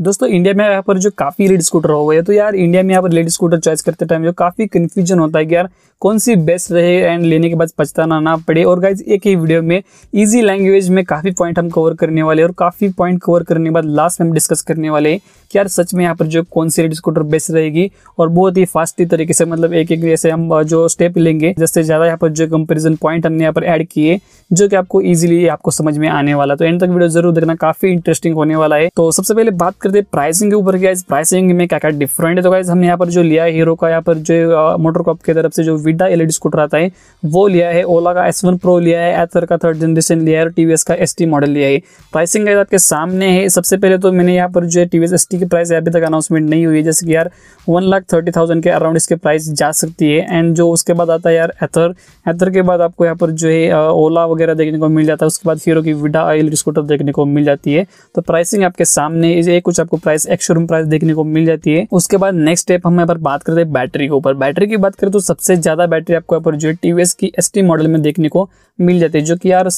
दोस्तों इंडिया में यहाँ पर जो काफ़ी लेडी स्कूटर हो गए तो यार इंडिया में यहाँ पर लेडी स्कूटर चॉइस करते टाइम जो काफ़ी कंफ्यूजन होता है कि यार कौन सी बेस्ट रहे एंड लेने के बाद पछताना ना पड़े और गाइज एक ही वीडियो में इजी लैंग्वेज में काफ़ी पॉइंट हम कवर करने वाले और काफ़ी पॉइंट कवर करने के बाद लास्ट में हम डिस्कस करने वाले कि यार सच में यहाँ पर जो कौन सी लेडी स्कूटर बेस्ट रहेगी और बहुत ही फास्ट तरीके से मतलब एक एक जैसे हम जो स्टेप लेंगे जिससे ज़्यादा यहाँ पर जो कंपेरिजन पॉइंट हमने यहाँ पर एड किए जो कि आपको ईजिली आपको समझ में आने वाला तो एंड तक वीडियो जरूर देखना काफ़ी इंटरेस्टिंग होने वाला है तो सबसे पहले बात करते हैं प्राइसिंग के ऊपर गाइज प्राइसिंग में क्या क्या डिफरेंट है तो गाइज हमने यहाँ पर जो लिया है हीरो का यहाँ पर जो मोटर कॉप की तरफ से जो विडा एल स्कूटर आता है वो लिया है ओला का एस वन प्रो लिया है एथर का थर्ड जनरेशन लिया है और टी का एस मॉडल लिया है प्राइसिंग गाइज आपके सामने है सबसे पहले तो मैंने यहाँ पर जो है टी वी की प्राइस अभी तक अनाउंसमेंट नहीं हुई है जैसे कि यार वन लाख थर्टी थाउजेंड के अराउंड इसके प्राइस जा सकती है एंड जो उसके बाद आता है यार एथर एथर के बाद आपको यहाँ पर जो है ओला वगैरह देखने को मिल जाता है उसके बाद हीरो की विडा एल स्कूटर देखने को मिल जाती है तो प्राइसिंग आपके सामने ये कुछ कुछ आपको प्राइस एक्शोरूम प्राइस देखने को मिल जाती है उसके बाद नेक्स्ट स्टेप हम यहाँ पर बात करते हैं बैटरी के ऊपर बैटरी की बात करें तो सबसे ज्यादा बैटरी आपको यहाँ पर जो है टीवीएस की एस मॉडल में देखने को मिल जाती है जो कि यार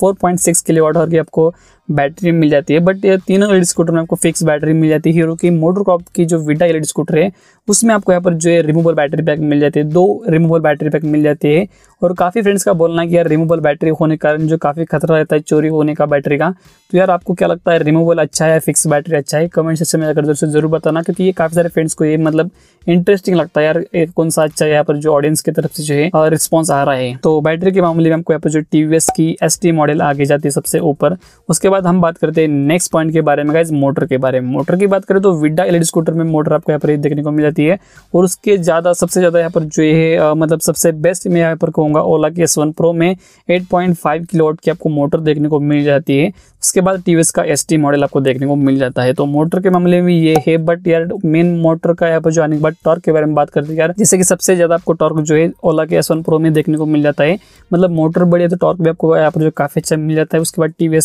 फोर पॉइंट सिक्स किलो की आपको बैटरी मिल जाती है बट ये तीनों एलईडी स्कूटर में आपको फिक्स बैटरी मिल जाती है हीरो की मोटर क्रॉप की जो विडा एलईडी स्कूटर है उसमें आपको यहाँ पर जो है रिमूवल बैटरी पैक मिल जाती है दो रिमूवल बैटरी पैक मिल जाती है और काफ़ी फ्रेंड्स का बोलना है कि यार रिमूवल बैटरी होने के कारण जो काफ़ी खतरा रहता है चोरी होने का बैटरी का तो यार आपको क्या लगता है रिमूवल अच्छा है फिक्स बैटरी अच्छा है कमेंट सेक्शन में जाकर दोस्तों जरूर बताना क्योंकि ये काफ़ी सारे फ्रेंड्स को ये मतलब इंटरेस्टिंग लगता है यार कौन सा अच्छा है यहाँ पर जो ऑडियंस की तरफ से जो है रिस्पॉन्स आ रहा है तो बैटरी के मामले में आपको यहाँ पर जो टी की एस मॉडल आगे जाती है सबसे ऊपर उसके बाद हम बात करते हैं नेक्स्ट पॉइंट के बारे में गाइज मोटर के बारे में मोटर की बात करें तो विडा इलेक्ट्रिक स्कूटर में मोटर आपको यहाँ पर देखने को मिल जाती है और उसके ज़्यादा सबसे ज़्यादा यहाँ पर जो है मतलब सबसे बेस्ट मैं यहाँ पर कहूँगा ओला के एस प्रो में एट पॉइंट फाइव की आपको मोटर देखने को मिल जाती है उसके बाद टी का एस मॉडल आपको देखने को मिल जाता है तो मोटर के मामले में ये है बट यार मेन मोटर का यहाँ पर जो आने के बाद टॉर्क के बारे में बात करते हैं यार जैसे कि सबसे ज़्यादा आपको टॉर्क जो है ओला के एस वन प्रो में देखने को मिल जाता है मतलब मोटर बढ़िया तो टॉर्क भी आपको यहाँ पर जो काफ़ी अच्छा मिल जाता है उसके बाद टी वी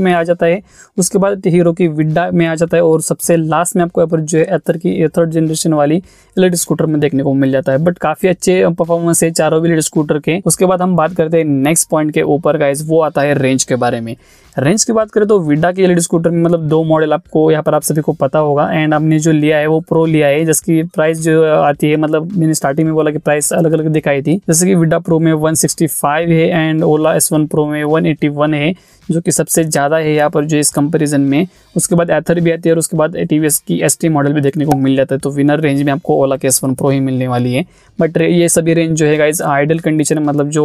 में आ जाता है उसके बाद हीरो की विड्डा में आ जाता है और सबसे लास्ट में आपको यहाँ पर जो है एथर की थर्ड जनरेशन वाली एलेट स्कूटर में देखने को मिल जाता है बट काफी अच्छे परफॉर्मेंस है चारों भी स्कूटर के उसके बाद हम बात करते हैं नेक्स्ट पॉइंट के ऊपर का वो आता है रेंज के बारे में रेंज की बात करें तो विडा की एल स्कूटर में मतलब दो मॉडल आपको यहाँ पर आप सभी को पता होगा एंड आपने जो लिया है वो प्रो लिया है जिसकी प्राइस जो आती है मतलब मैंने स्टार्टिंग में बोला कि प्राइस अलग अलग दिखाई थी जैसे कि विडा प्रो में 165 है and Ola S one pro में 181 है जो कि सबसे ज़्यादा ज़्यादा है यहाँ पर जो इस कंपेरिजन में उसके बाद एथर भी आती है और उसके बाद टी की एस मॉडल भी देखने को मिल जाता है तो विनर रेंज में आपको ओला के एस प्रो ही मिलने वाली है बट ये सभी रेंज जो है गाइज आइडल कंडीशन मतलब जो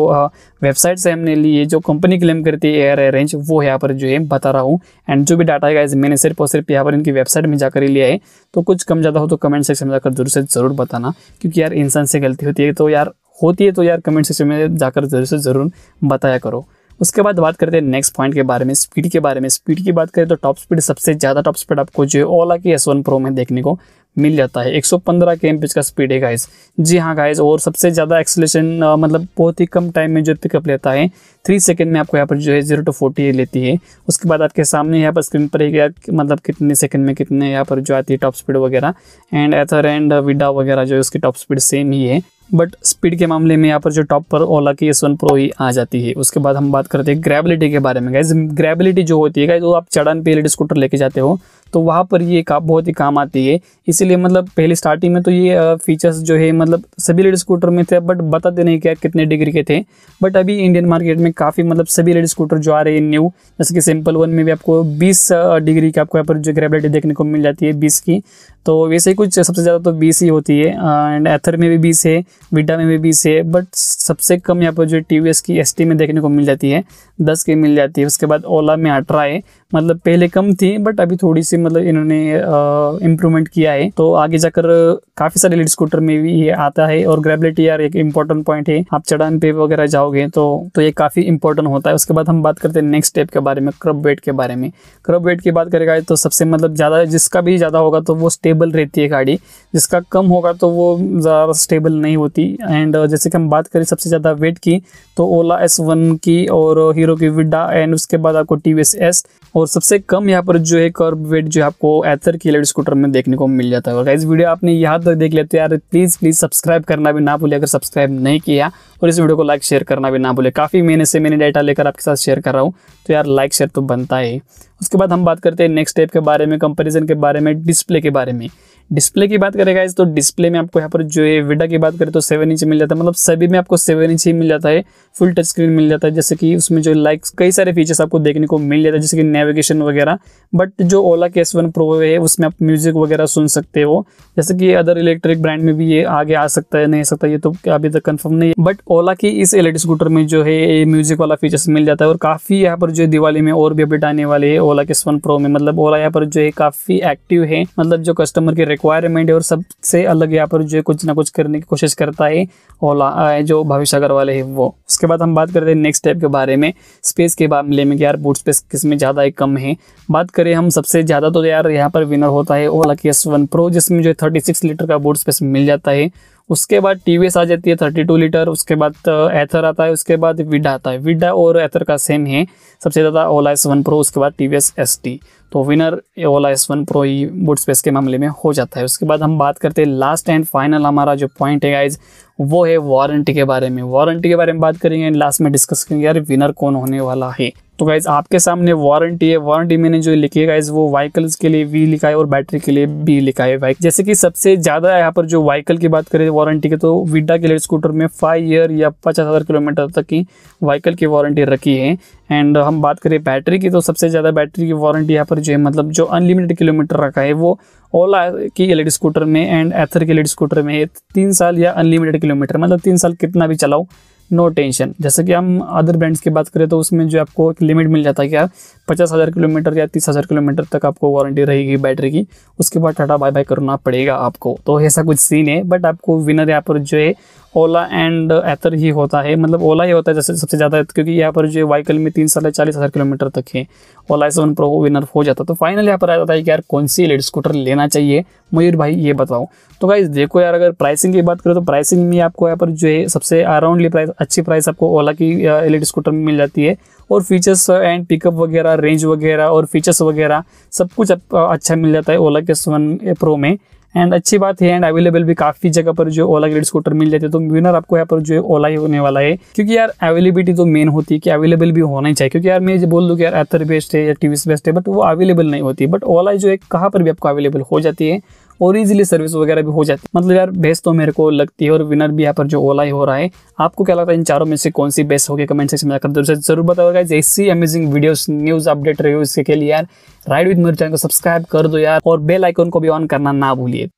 वेबसाइट से हमने लिए जो कंपनी क्लेम करती है एयर रेंज वो यहाँ पर जो है बता रहा हूँ एंड जो भी डाटा है गाइज मैंने सिर्फ और सिर्फ यहाँ पर इनकी वेबसाइट में जाकर लिया है तो कुछ कम ज़्यादा हो तो कमेंट सेक्शन में जाकर जरूर से ज़रूर बताना क्योंकि यार इंसान से गलती होती है तो यार होती है तो यार कमेंट सेक्शन में जाकर जरूर से ज़रूर बताया करो उसके बाद बात करते हैं नेक्स्ट पॉइंट के बारे में स्पीड के बारे में स्पीड की बात करें तो टॉप स्पीड सबसे ज़्यादा टॉप स्पीड आपको जो है ओला की एस वन प्रो में देखने को मिल जाता है 115 सौ पंद्रह के एम का स्पीड है गाइस जी हाँ गाइस और सबसे ज़्यादा एक्सलेशन मतलब बहुत ही कम टाइम में जो पिकअप लेता है थ्री सेकेंड में आपको यहाँ पर जो है जीरो टू फोर्टी लेती है उसके बाद आपके सामने यहाँ पर स्क्रीन पर एक मतलब कितने सेकंड में कितने यहाँ पर जो आती है टॉप स्पीड वगैरह एंड एथर एंड विडा वगैरह जो है उसकी टॉप स्पीड सेम ही है बट स्पीड के मामले में यहाँ पर जो टॉप पर ओला की एस वन प्रो ही आ जाती है उसके बाद हम बात करते हैं ग्रेबिलिटी के बारे में गाइज ग्रेबिलिटी जो होती है गाइज वो आप चढ़ान पे लेडी स्कूटर लेके जाते हो तो वहाँ पर ये का बहुत ही काम आती है इसीलिए मतलब पहले स्टार्टिंग में तो ये फीचर्स जो है मतलब सभी लेडी स्कूटर में थे बट बताते नहीं क्या कितने डिग्री के थे बट अभी इंडियन मार्केट में काफ़ी मतलब सभी लेडी स्कूटर जो आ रहे हैं न्यू जैसे कि सिंपल वन में भी आपको बीस डिग्री की आपको यहाँ पर जो ग्रेबिलिटी देखने को मिल जाती है बीस की तो वैसे ही कुछ सबसे ज़्यादा तो बीस ही होती है एंड एथर में भी बीस है वीटा में भी से है बट सबसे कम यहाँ पर जो टी की एस में देखने को मिल जाती है दस की मिल जाती है उसके बाद ओला में अठारह है मतलब पहले कम थी बट अभी थोड़ी सी मतलब इन्होंने इम्प्रूवमेंट किया है तो आगे जाकर काफ़ी सारे लीड स्कूटर में भी ये आता है और ग्रेबिलिटी यार एक इम्पोर्टेंट पॉइंट है आप चढ़ान पे वगैरह जाओगे तो तो ये काफ़ी इंपॉर्टेंट होता है उसके बाद हम बात करते हैं नेक्स्ट स्टेप के बारे में क्रब वेट के बारे में क्रब वेट की बात करेगा तो सबसे मतलब ज़्यादा जिसका भी ज़्यादा होगा तो वो स्टेबल रहती है गाड़ी जिसका कम होगा तो वो ज़्यादा स्टेबल नहीं होती एंड जैसे कि हम बात करें सबसे ज़्यादा वेट की तो ओला एस वन की और हीरो की विडा एंड उसके बाद आपको टी वी एस एस और सबसे कम यहाँ पर जो है कर्व वेट जो है आपको एथर की इलेक्ट्रिक स्कूटर में देखने को मिल जाता है और इस वीडियो आपने यहाँ तक देख लेते तो यार प्लीज़ प्लीज़ सब्सक्राइब करना भी ना भूले अगर सब्सक्राइब नहीं किया और इस वीडियो को लाइक शेयर करना भी ना भूले काफ़ी महीने से मैंने डाटा लेकर आपके साथ शेयर कर रहा हूँ तो यार लाइक शेयर तो बनता है उसके बाद हम बात करते हैं नेक्स्ट स्टेप के बारे में कंपेरिजन के बारे में डिस्प्ले के बारे में डिस्प्ले की बात करेगा इस तो डिस्प्ले में आपको यहाँ पर जो है विडा की बात करें तो सेवन इंच मिल जाता है मतलब सभी में आपको सेवन इंच ही मिल जाता है फुल टच स्क्रीन मिल जाता है जैसे कि उसमें जो लाइक कई सारे फीचर्स आपको देखने को मिल जाता है जैसे कि नेविगेशन वगैरह बट जो ओला के एस वन प्रो है उसमें आप म्यूजिक वगैरह सुन सकते हो जैसे कि अदर इलेक्ट्रिक ब्रांड में भी ये आगे आ सकता है नहीं सकता ये तो अभी तक कन्फर्म नहीं है बट ओला की इस इलेक्ट्रिक स्कूटर में जो है म्यूजिक वाला फीचर्स मिल जाता है और काफ़ी यहाँ पर जो है दिवाली में और भी अपडेट आने वाले है ओला के वन प्रो में मतलब ओला यहाँ पर जो है काफ़ी एक्टिव है मतलब जो कस्टमर की रिक्वायरमेंट है और सबसे अलग यहाँ पर जो है कुछ ना कुछ करने की कोशिश करता है ओला जो भविष्य वाले है वो उसके उसके बाद हम बात करते हैं नेक्स्ट स्टेप के बारे में स्पेस के मामले में यार बूट स्पेस किस में ज़्यादा कम है बात करें हम सबसे ज़्यादा तो यार यहाँ पर विनर होता है ओला के एस वन प्रो जिसमें जो है थर्टी सिक्स लीटर का बूट स्पेस मिल जाता है उसके बाद टी आ जाती है थर्टी टू लीटर उसके बाद एथर आता है उसके बाद विडा आता है विडा और एथर का सेम है सबसे ज़्यादा ओला एस वन प्रो उसके बाद T V S S T तो winner Ola S one pro ही बुट स्पेस के मामले में हो जाता है उसके बाद हम बात करते हैं लास्ट एंड फाइनल हमारा जो पॉइंट है गाइज वो है वारंटी के बारे में वारंटी के बारे में बात करेंगे एंड लास्ट में डिस्कस करेंगे यार विनर कौन होने वाला है तो गाइज आपके सामने वारंटी है वारंटी मैंने जो लिखी है गाइज वो व्हीकल्स के लिए वी लिखा है और बैटरी के लिए बी लिखा है बाइक जैसे कि सबसे ज़्यादा यहाँ पर जो व्हीकल की बात करें वारंटी की तो विडा के लिए स्कूटर में फाइव ईयर या पचास हज़ार किलोमीटर तक की व्हीकल की वारंटी रखी है एंड uh, हम बात करें बैटरी की तो सबसे ज़्यादा बैटरी की वारंटी यहाँ पर जो है मतलब जो अनलिमिटेड किलोमीटर रखा है वो ओला की एल स्कूटर में एंड एथर के एल स्कूटर में है तीन साल या अनलिमिटेड किलोमीटर मतलब तीन साल कितना भी चलाओ नो टेंशन जैसे कि हम अदर ब्रांड्स की बात करें तो उसमें जो आपको एक लिमिट मिल जाता है कि यार पचास हज़ार किलोमीटर या तीस हज़ार किलोमीटर तक आपको वारंटी रहेगी बैटरी की उसके बाद टाटा बाय बाय करना पड़ेगा आपको तो ऐसा कुछ सीन है बट आपको विनर यहाँ पर जो है ओला एंड एथर ही होता है मतलब ओला ही होता है जैसे सबसे ज़्यादा क्योंकि यहाँ पर जो वाइकल में तीन साढ़े चालीस हज़ार किलोमीटर तक है ओला सेवन प्रो विनर हो जाता तो फाइनल यहाँ पर आ जाता है कि यार कौन सी लेड स्कूटर लेना चाहिए मयूर भाई ये बताओ तो भाई देखो यार अगर प्राइसिंग की बात करें तो प्राइसिंग में आपको यहाँ पर जो है सबसे अराउंडली प्राइस अच्छी प्राइस आपको ओला की लेड स्कूटर में मिल जाती है और फीचर्स एंड पिकअप वगैरह रेंज वगैरह और फीचर्स वगैरह सब कुछ अच्छा मिल जाता है ओला के सेवन प्रो में एंड अच्छी बात है एंड अवेलेबल भी काफी जगह पर जो ओला ग्रेड स्कूटर मिल जाते हैं तो विनर आपको यहाँ पर जो है ओला ही होने वाला है क्योंकि यार अवेलेबिलिटी तो मेन होती है कि अवेलेबल भी होना ही चाहिए क्योंकि यार मैं बोल दू कि यार एथर बेस्ट है या टीवी बेस्ट है बट वो अवेलेबल नहीं होती बट ओला जो है कहाँ पर भी आपको अवेलेबल हो जाती है और इजीली सर्विस वगैरह भी हो जाती है मतलब यार बेस्ट तो मेरे को लगती है और विनर भी यहाँ पर जो ओला ही हो रहा है आपको क्या लगता है इन चारों में से कौन सी बेस्ट होगी कमेंट सेक्शन में कर जरूर बताओ ऐसी अमेजिंग वीडियोस न्यूज अपडेट रहे हो इसके लिए यार राइड विद मेरे चैनल को सब्सक्राइब कर दो यार और बेल आइकन को भी ऑन करना ना भूलिए